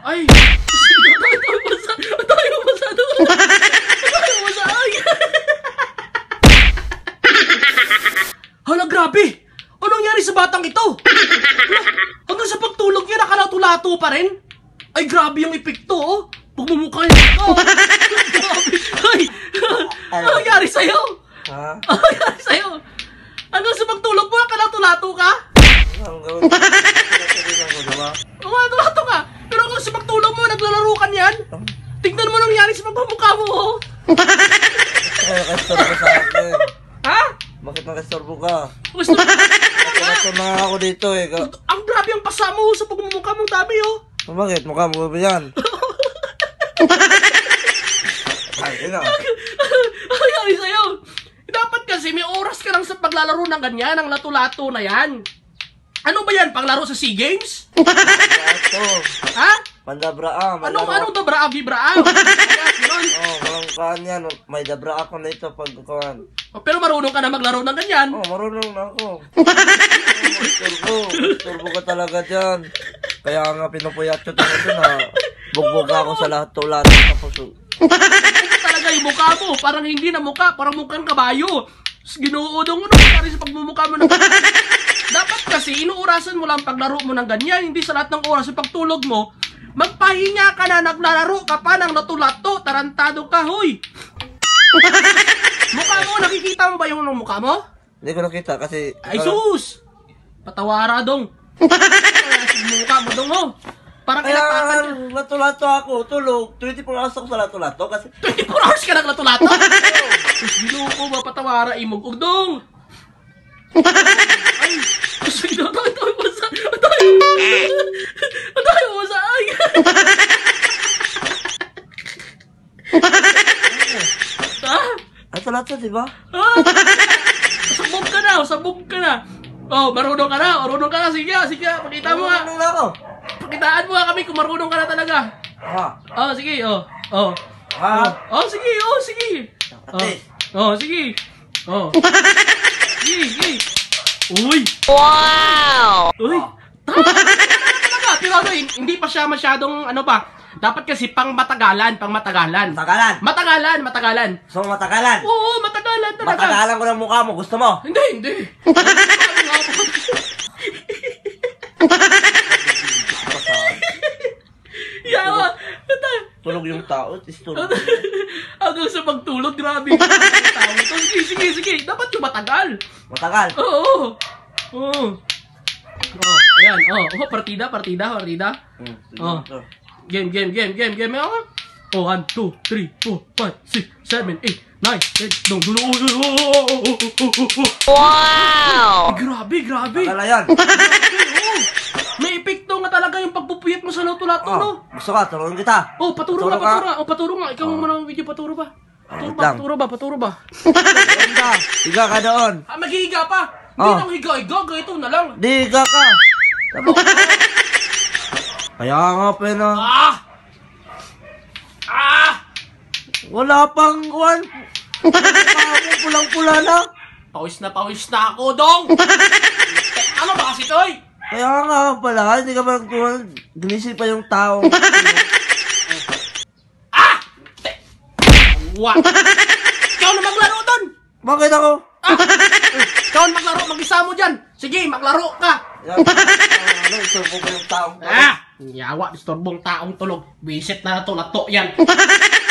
Ay! Tayo mo sa doon! Tayo mo sa ay! Hala, grabe! Anong nangyari sa batang ito? Hanggang sa pagtulog niya, nakalatu-lato pa rin? Ay, grabe yung epekto, oh! Pagmumukha niya ako! ay! Anong nangyari sa'yo? Ha? Anong nangyari sa'yo? Hanggang sa pagtulog mo, nakalatu-lato ka? Hanggang... ba naglalaro ka niyan? Tignan mo nangyari sa pagpamukha mo, oh. Nakakastorbo sa akin. Ha? Bakit nakastorbo ka? Gusto ko na ako dito eh. Ang grabe ang pasa mo oh, sa pagmumukha mong tabi, oh. Oh, Bakit? Mukha mo ba yan? Ay, ina. Ah. Ay, ay, sa'yo. Dapat kasi may oras ka lang sa paglalaro ng ganyan, ng lato-lato na yan. Ano ba yan? Panglaro sa SEA Games? ha? Pandabraam. Ano laro. anong dabraam? Hibraam? oh, walang kaan yan. May dabra ako na ito pag kuhaan. Oh, pero marunong ka na maglaro ng ganyan. Oh, marunong na ako. turbo. Turbo ka talaga dyan. Kaya nga pinupuyat ko talaga na bugbog ako sa lahat to lahat tapos. talaga yung mukha mo. Parang hindi na mukha. Parang mukhang kabayo. Ginuudong mo no, sa pagmumukha mo ng kasi inuurasan mo lang paglaro mo ng ganyan, hindi sa lahat ng oras sa pagtulog mo, magpahinga ka na, naglalaro ka pa ng natulato, tarantado ka, huy! mukha mo, nakikita mo ba yung mukha mo? Hindi ko nakita kasi... Ay sus! Patawara dong! mukha mo dong, ho! Parang Kaya kinakakan yung... ako, tulog. 24 hours ako sa lato kasi... 24 hours ka naglato-lato? Sus, binuko ba patawara imog? dong! At Ato-lato, di ba? Oh, sabog ka na, sabog ka na. Oh, marunong ka na, marunong ka na. Sige, sige, pakita mo nga. Marunong na ako. Pakitaan mo nga kami kung marunong ka na talaga. Ha? Oh, sige, oh. Oh. Ha? Ah. Oh, sige, oh, sige. Oh, oh sige. Oh. sige, sige. Uy! Wow! Uy! Tama! Talaga, pero ano, hindi pa siya masyadong ano pa, dapat kasi pang matagalan, pang matagalan. Matagalan. Matagalan, matagalan. So matagalan. Oo, matagalan talaga. Matagalan ko ng mukha mo. Gusto mo? Hindi, hindi. Yawa. Tulog yung tao, tis tulog. Hanggang sa magtulog, grabe. tao. Sige, sige, sige. Dapat yung matagal. Matagal? Oo. Oo. Oh, ayan. Oh, oh partida, partida, partida. Mm, oh game, game, game, game, game. Oh, oh one, two, three, four, five, six, seven, eight, nine, ten. Dong, dulo, oh, oh, oh, oh, oh, oh, oh, oh. Wow! Grabe, grabe. Akala yan. May epekto nga talaga yung pagpupuyat mo sa loto-lato, oh, no? Gusto ka, turuan kita. Oh, paturo, paturo nga, paturo nga. Oh, paturo nga. Ikaw oh. mo ng video, paturo ba? Paturo ba, paturo ba, paturo ba? Paturo ba? Higa ka doon. Ah, maghihiga pa? Hindi oh. nang higa-higa, ganito na lang. Di, higa ka. Tapos, kaya nga pero... Ah! Ah! Wala pang one. Wala pulang-pula na. Pawis na pawis na ako, dong! ano ba kasi, Toy? Eh? Kaya nga pala, hindi ka ba nagtuwan? Gumising pa yung tao. ah! Te! What? Ikaw na maglaro doon! Bakit ako? Ah! Ikaw na maglaro, mag-isa mo dyan! Sige, maglaro ka! Ah, ano, isang po ba yung tao? Ah! Yawa, mistorbong taong tulog. Visit na to, lato yan.